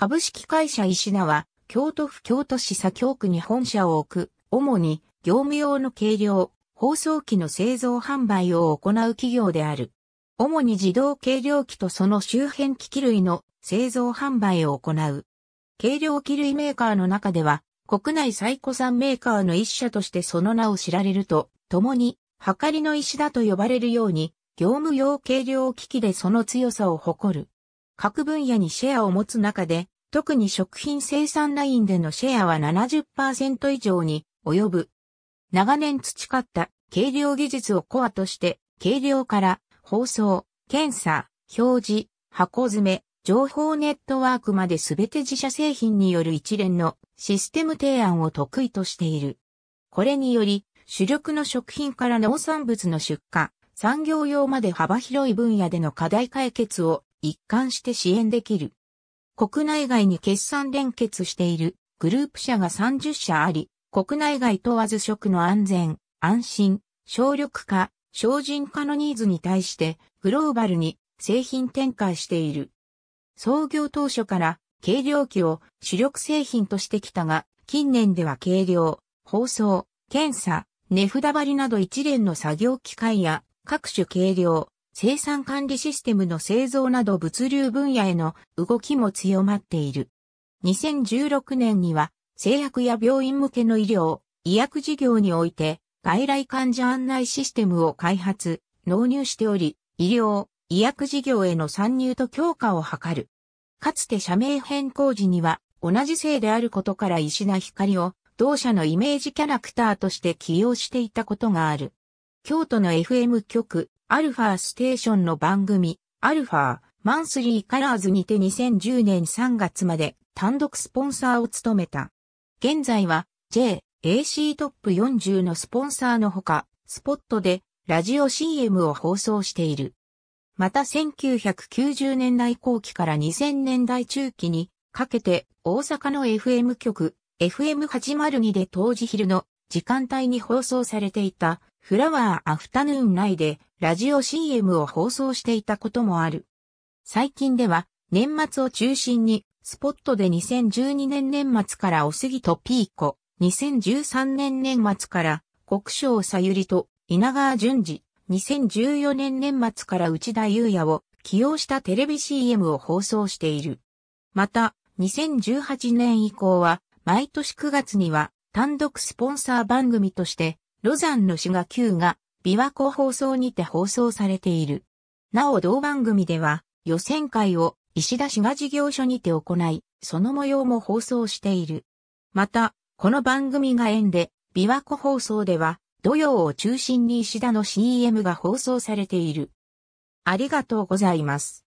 株式会社石名は、京都府京都市左京区に本社を置く、主に業務用の軽量、放送機の製造販売を行う企業である。主に自動軽量機とその周辺機器類の製造販売を行う。軽量機類メーカーの中では、国内最古産メーカーの一社としてその名を知られると、共に、はかりの石田と呼ばれるように、業務用軽量機器でその強さを誇る。各分野にシェアを持つ中で、特に食品生産ラインでのシェアは70%以上に及ぶ。長年培った軽量技術をコアとして、軽量から包装、検査、表示、箱詰め、情報ネットワークまで全て自社製品による一連のシステム提案を得意としている。これにより、主力の食品から農産物の出荷、産業用まで幅広い分野での課題解決を一貫して支援できる。国内外に決算連結しているグループ社が30社あり、国内外問わず食の安全、安心、省力化、省人化のニーズに対してグローバルに製品展開している。創業当初から軽量機を主力製品としてきたが、近年では軽量、包装、検査、値札張りなど一連の作業機械や各種軽量、生産管理システムの製造など物流分野への動きも強まっている。2016年には製薬や病院向けの医療、医薬事業において外来患者案内システムを開発、納入しており、医療、医薬事業への参入と強化を図る。かつて社名変更時には同じ姓であることから石田光を同社のイメージキャラクターとして起用していたことがある。京都の FM 局アルファステーションの番組、アルファ、マンスリーカラーズにて2010年3月まで単独スポンサーを務めた。現在は J、AC トップ40のスポンサーのほか、スポットでラジオ CM を放送している。また1990年代後期から2000年代中期にかけて大阪の FM 局 FM802 で当時昼の時間帯に放送されていたフラワーアフタヌーン内でラジオ CM を放送していたこともある。最近では年末を中心にスポットで2012年年末からおすぎとピーコ、2013年年末から国章さゆりと稲川淳二、2014年年末から内田祐也を起用したテレビ CM を放送している。また、2018年以降は毎年9月には単独スポンサー番組としてロザンの滋賀9が、琵琶湖放送にて放送されている。なお同番組では、予選会を石田滋賀事業所にて行い、その模様も放送している。また、この番組が縁で、琵琶湖放送では、土曜を中心に石田の CM が放送されている。ありがとうございます。